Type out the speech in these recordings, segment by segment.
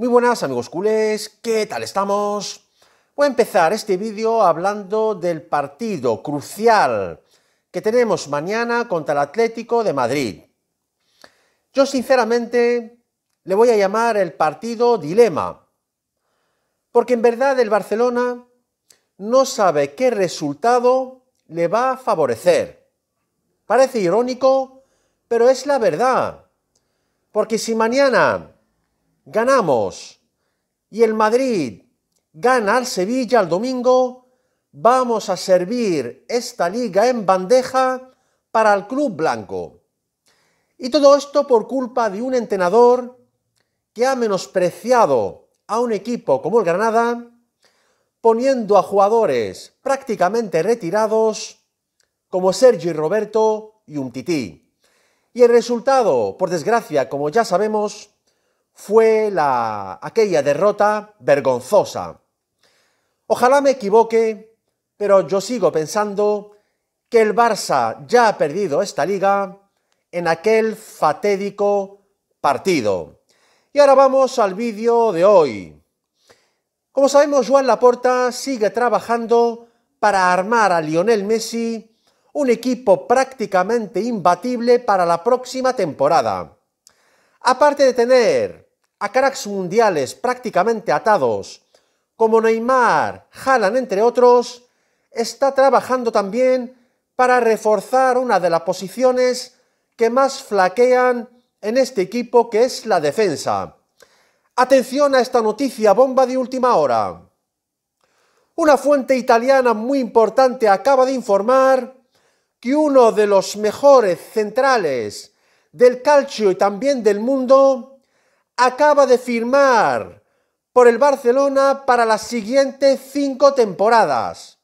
Muy buenas amigos culés, ¿qué tal estamos? Voy a empezar este vídeo hablando del partido crucial que tenemos mañana contra el Atlético de Madrid. Yo sinceramente le voy a llamar el partido dilema, porque en verdad el Barcelona no sabe qué resultado le va a favorecer. Parece irónico, pero es la verdad, porque si mañana ganamos y el Madrid gana al Sevilla el domingo, vamos a servir esta liga en bandeja para el club blanco. Y todo esto por culpa de un entrenador que ha menospreciado a un equipo como el Granada, poniendo a jugadores prácticamente retirados como Sergio y Roberto y un tití. Y el resultado, por desgracia, como ya sabemos, fue la, aquella derrota vergonzosa. Ojalá me equivoque, pero yo sigo pensando que el Barça ya ha perdido esta liga en aquel fatídico partido. Y ahora vamos al vídeo de hoy. Como sabemos, Juan Laporta sigue trabajando para armar a Lionel Messi un equipo prácticamente imbatible para la próxima temporada. Aparte de tener a cracks mundiales prácticamente atados, como Neymar, Haaland, entre otros, está trabajando también para reforzar una de las posiciones que más flaquean en este equipo, que es la defensa. Atención a esta noticia bomba de última hora. Una fuente italiana muy importante acaba de informar que uno de los mejores centrales del calcio y también del mundo acaba de firmar por el Barcelona para las siguientes cinco temporadas.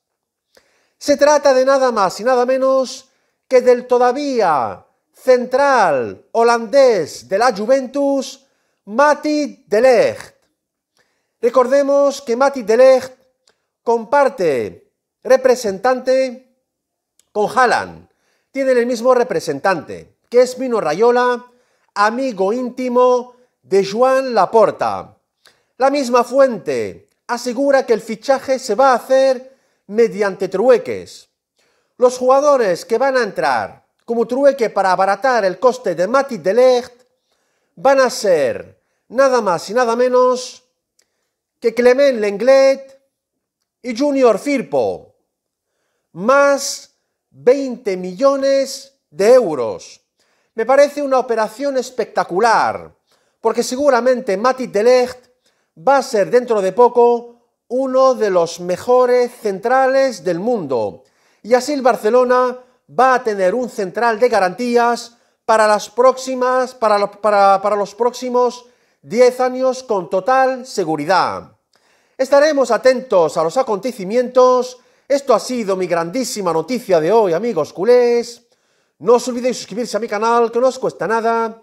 Se trata de nada más y nada menos que del todavía central holandés de la Juventus, Mati de Recordemos que Mati de comparte representante con Haaland. Tienen el mismo representante, que es Mino Rayola, amigo íntimo de Joan Laporta. La misma fuente asegura que el fichaje se va a hacer mediante trueques. Los jugadores que van a entrar como trueque para abaratar el coste de Mati Delecht van a ser nada más y nada menos que Clement Lenglet y Junior Firpo, más 20 millones de euros. Me parece una operación espectacular porque seguramente Mati Delecht va a ser dentro de poco uno de los mejores centrales del mundo. Y así el Barcelona va a tener un central de garantías para las próximas, para, los próximos 10 años con total seguridad. Estaremos atentos a los acontecimientos. Esto ha sido mi grandísima noticia de hoy, amigos culés. No os olvidéis suscribirse a mi canal, que no os cuesta nada